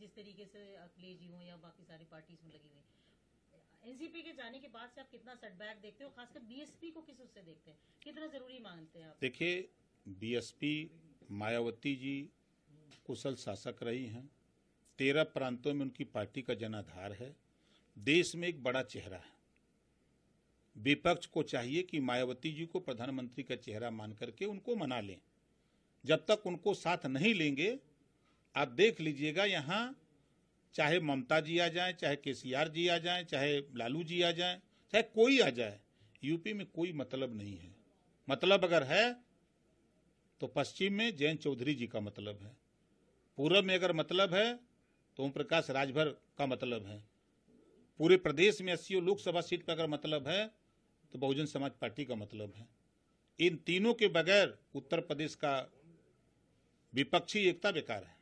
जिस तरीके से अखिलेश जी हों या बाकी सारी पार्टीज में लगी हुई एनसीपी के जाने के बाद से आप कितना सेटबैक देखते हो खासकर बीएसपी को किस उससे देखते हैं कितना जरूरी मानते हैं आप देखिए बीएसपी मायावती जी कुशल शासक रही हैं तेरह प्रांतों में उनकी पार्टी का जनाधार है देश में एक बड़ा चेहरा है विपक्ष को चाहिए कि मायावती जी को प्रधानमंत्री का चेहरा मान करके उनको मना लें जब तक उनको साथ नहीं लेंगे आप देख लीजिएगा यहाँ चाहे ममता जी आ जाए चाहे आर जी आ जाए चाहे लालू जी आ जाए चाहे कोई आ जाए यूपी में कोई मतलब नहीं है मतलब अगर है तो पश्चिम में जैन चौधरी जी का मतलब है पूर्व में अगर मतलब है तो ओम प्रकाश राजभर का मतलब है पूरे प्रदेश में अस्सी लोकसभा सीट पर अगर मतलब है तो बहुजन समाज पार्टी का मतलब है इन तीनों के बगैर उत्तर प्रदेश का विपक्षी एकता बेकार है